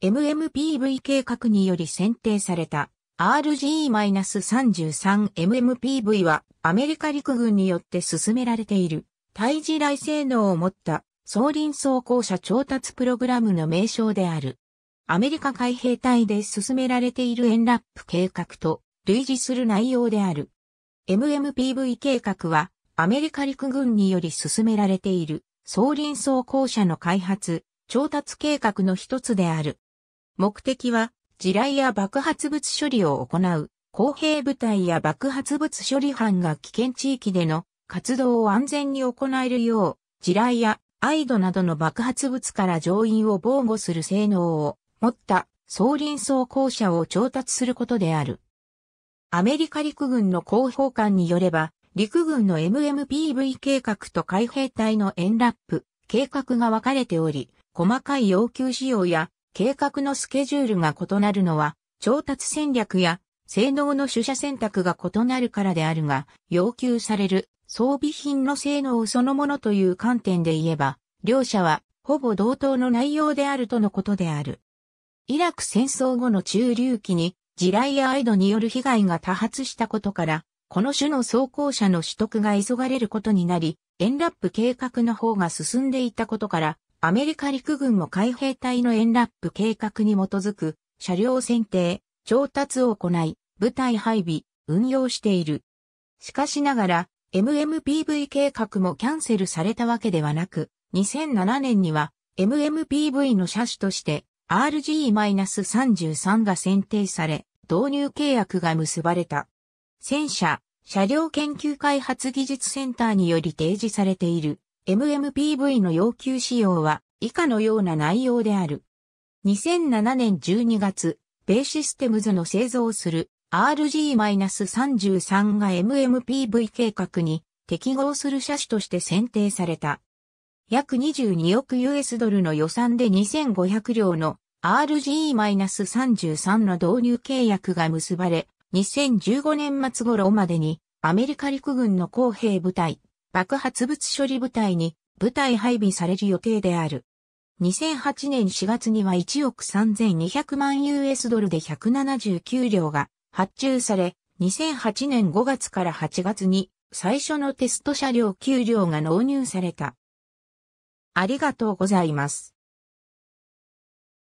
MMPV 計画により選定された RG-33MMPV はアメリカ陸軍によって進められている対地雷性能を持った総輪装甲車調達プログラムの名称である。アメリカ海兵隊で進められているエンラップ計画と類似する内容である。MMPV 計画はアメリカ陸軍により進められている総輪装甲車の開発、調達計画の一つである。目的は、地雷や爆発物処理を行う、公平部隊や爆発物処理班が危険地域での活動を安全に行えるよう、地雷やアイドなどの爆発物から乗員を防護する性能を持った総輪装甲車を調達することである。アメリカ陸軍の広報官によれば、陸軍の MMPV 計画と海兵隊のエンラップ計画が分かれており、細かい要求仕様や計画のスケジュールが異なるのは、調達戦略や性能の取捨選択が異なるからであるが、要求される装備品の性能そのものという観点で言えば、両者はほぼ同等の内容であるとのことである。イラク戦争後の中流期に地雷やアイドによる被害が多発したことから、この種の装甲車の取得が急がれることになり、エンラップ計画の方が進んでいたことから、アメリカ陸軍も海兵隊のエンラップ計画に基づく車両選定、調達を行い、部隊配備、運用している。しかしながら、MMPV 計画もキャンセルされたわけではなく、2007年には MMPV の車種として RG-33 が選定され、導入契約が結ばれた。戦車、車両研究開発技術センターにより提示されている。MMPV の要求仕様は以下のような内容である。2007年12月、ベイシステムズの製造する RG-33 が MMPV 計画に適合する車種として選定された。約22億 US ドルの予算で2500両の r g 3 3の導入契約が結ばれ、2015年末頃までにアメリカ陸軍の公兵部隊爆発物処理部隊に部隊配備される予定である。2008年4月には1億3200万 US ドルで179両が発注され、2008年5月から8月に最初のテスト車両9両が納入された。ありがとうございます。